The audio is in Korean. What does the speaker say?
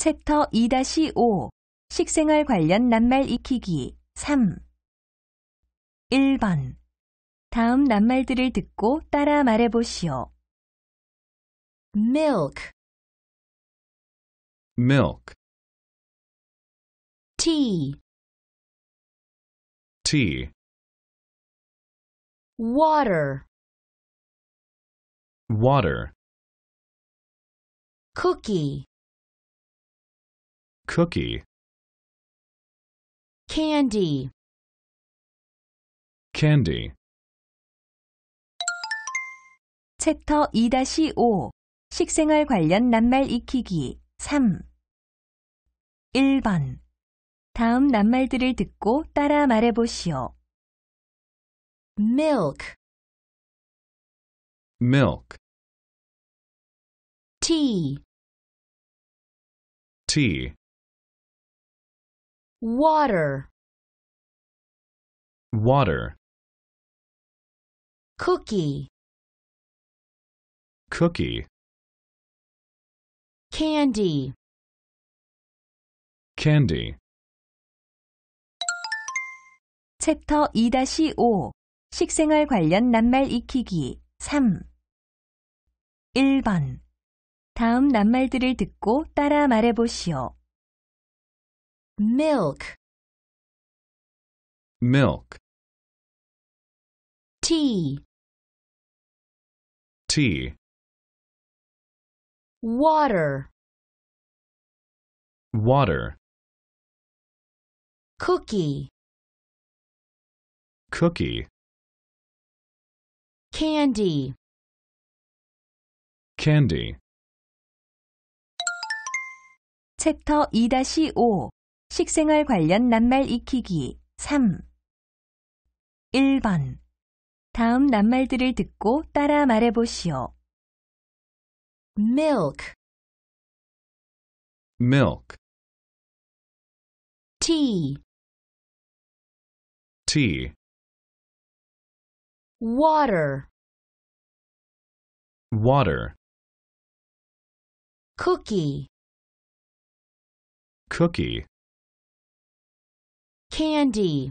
챕터 2-5 식생활 관련 낱말 익히기 3 1번 다음 낱말들을 듣고 따라 말해보시오. milk milk tea tea water water cookie cookie candy candy 챕터 2-5 식생활 관련 낱말 익히기 3 1번 다음 낱말들을 듣고 따라 말해보시오. milk milk tea tea water water cookie cookie candy candy 챕터 2-5 식생활 관련 낱말 익히기 3 1번 다음 낱말들을 듣고 따라 말해보시오. milk milk tea tea water water cookie cookie candy candy 챕터 2-5 식생활 관련 낱말 익히기 3 1번 다음 낱말들을 듣고 따라 말해보시오. milk milk, tea, tea, water, water, cookie, cookie, Candy